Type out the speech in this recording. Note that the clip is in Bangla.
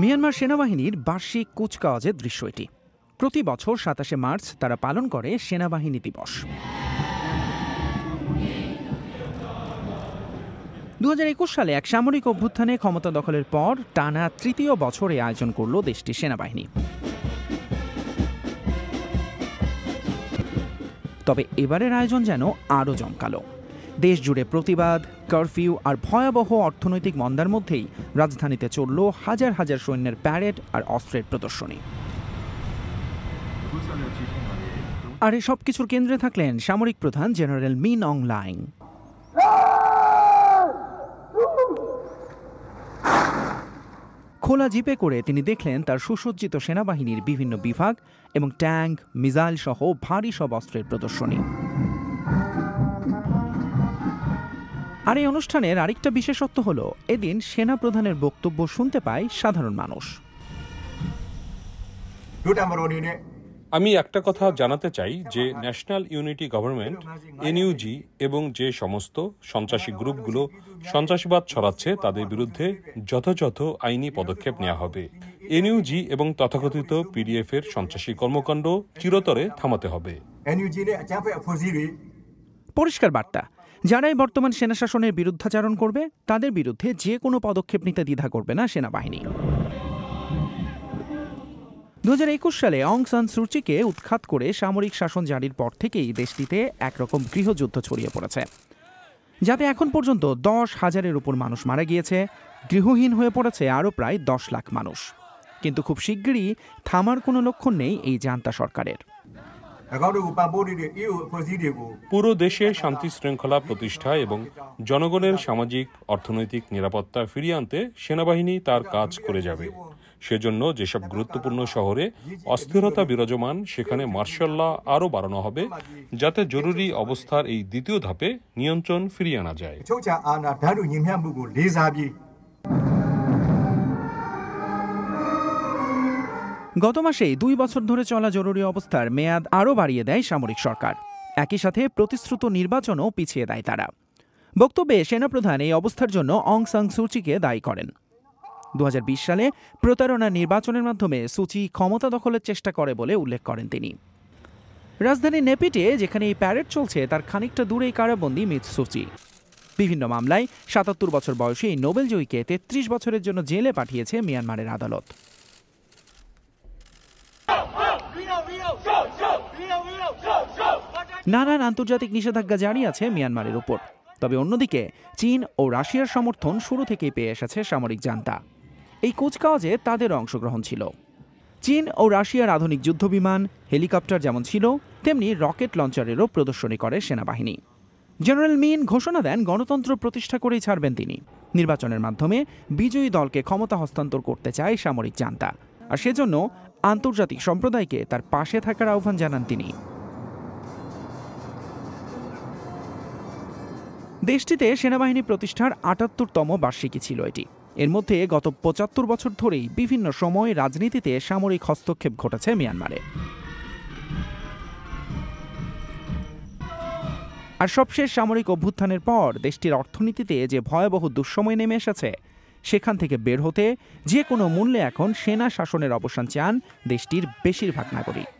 মিয়ানমার সেনাবাহিনীর বার্ষিক কুচকাওয়াজের দৃশ্য এটি প্রতি বছর সাতাশে মার্চ তারা পালন করে সেনাবাহিনী দিবস দু সালে এক সামরিক অভ্যুত্থানে ক্ষমতা দখলের পর টানা তৃতীয় বছরে আয়োজন করল দেশটির সেনাবাহিনী তবে এবারের আয়োজন যেন আরও জমকালো দেশ জুড়ে প্রতিবাদ কারফিউ আর ভয়াবহ অর্থনৈতিক মন্দার মধ্যেই রাজধানীতে চলল হাজার হাজার সৈন্যের প্যারেড আর অস্ত্রের প্রদর্শনী আর এই সব কিছুর কেন্দ্রে থাকলেন সামরিক প্রধান জেনারেল মিন অং লাইং খোলা জিপে করে তিনি দেখলেন তার সুসজ্জিত সেনাবাহিনীর বিভিন্ন বিভাগ এবং ট্যাঙ্ক মিসাইল সহ ভারী সব অস্ত্রের প্রদর্শনী আর এই অনুষ্ঠানের আরেকটা বিশেষত্ব হলো এদিন সেনা প্রধানের বক্তব্য শুনতে পায় সাধারণ মানুষ আমি একটা কথা জানাতে চাই যে ন্যাশনাল ইউনিটি গভর্নমেন্ট এনইউজি এবং যে সমস্ত সন্ত্রাসী গ্রুপগুলো সন্ত্রাসবাদ ছড়াচ্ছে তাদের বিরুদ্ধে যথাযথ আইনি পদক্ষেপ নেওয়া হবে এনইউজি এবং তথাকথিত পিডিএফ এর সন্ত্রাসী কর্মকাণ্ড চিরতরে থামাতে হবে আচ্ছা, পরিষ্কার বার্তা যারাই বর্তমান সেনা শাসনের বিরুদ্ধাচারণ করবে তাদের বিরুদ্ধে যে কোনো পদক্ষেপ নিতে দ্বিধা করবে না সেনাবাহিনী দু হাজার একুশ সালে অং সান সুচিকে উৎখাত করে সামরিক শাসন জারির পর থেকেই দেশটিতে একরকম গৃহযুদ্ধ ছড়িয়ে পড়েছে যাতে এখন পর্যন্ত দশ হাজারের উপর মানুষ মারা গিয়েছে গৃহহীন হয়ে পড়েছে আরও প্রায় দশ লাখ মানুষ কিন্তু খুব শিগগিরই থামার কোনো লক্ষণ নেই এই জান্তা সরকারের পুরো দেশে শান্তি শৃঙ্খলা প্রতিষ্ঠা এবং জনগণের সামাজিক অর্থনৈতিক নিরাপত্তা ফিরিয়ে আনতে সেনাবাহিনী তার কাজ করে যাবে সেজন্য যেসব গুরুত্বপূর্ণ শহরে অস্থিরতা বিরাজমান সেখানে মার্শাল আরও বাড়ানো হবে যাতে জরুরি অবস্থার এই দ্বিতীয় ধাপে নিয়ন্ত্রণ ফিরিয়ে আনা যায় গত মাসেই দুই বছর ধরে চলা জরুরি অবস্থার মেয়াদ আরও বাড়িয়ে দেয় সামরিক সরকার একই সাথে প্রতিশ্রুত নির্বাচনও পিছিয়ে দেয় তারা বক্তব্যে সেনাপ্রধান এই অবস্থার জন্য অং সাং সুচিকে দায়ী করেন দু সালে প্রতারণা নির্বাচনের মাধ্যমে সুচি ক্ষমতা দখলের চেষ্টা করে বলে উল্লেখ করেন তিনি রাজধানী নেপিটে যেখানে এই প্যারেড চলছে তার খানিকটা দূরেই কারাবন্দি মিথ সুচি বিভিন্ন মামলায় সাতাত্তর বছর বয়সে এই নোবেলজয়ীকে তেত্রিশ বছরের জন্য জেলে পাঠিয়েছে মিয়ানমারের আদালত নানান আন্তর্জাতিক নিষেধাজ্ঞা জারি আছে মিয়ানমারের উপর তবে অন্যদিকে চীন ও রাশিয়ার সমর্থন শুরু থেকেই পেয়ে এসেছে সামরিক জান্তা এই কুচকাওয়াজে তাদের অংশগ্রহণ ছিল চীন ও রাশিয়ার আধুনিক যুদ্ধবিমান হেলিকপ্টার যেমন ছিল তেমনি রকেট লঞ্চারেরও প্রদর্শনী করে সেনাবাহিনী জেনারেল মিন ঘোষণা দেন গণতন্ত্র প্রতিষ্ঠা করেই ছাড়বেন তিনি নির্বাচনের মাধ্যমে বিজয়ী দলকে ক্ষমতা হস্তান্তর করতে চায় সামরিক জান্তা আর সেজন্য আন্তর্জাতিক সম্প্রদায়কে তার পাশে থাকার আহ্বান জানান তিনি দেশটিতে সেনাবাহিনী প্রতিষ্ঠার আটাত্তরতম বার্ষিকী ছিল এটি এর মধ্যে গত পঁচাত্তর বছর ধরেই বিভিন্ন সময় রাজনীতিতে সামরিক হস্তক্ষেপ ঘটেছে মিয়ানমারে আর সবশেষ সামরিক অভ্যুত্থানের পর দেশটির অর্থনীতিতে যে ভয়াবহ দুঃসময় নেমে এসেছে সেখান থেকে বের হতে যে কোনো মূল্যে এখন সেনা শাসনের অবসান চান দেশটির বেশিরভাগ নাগরিক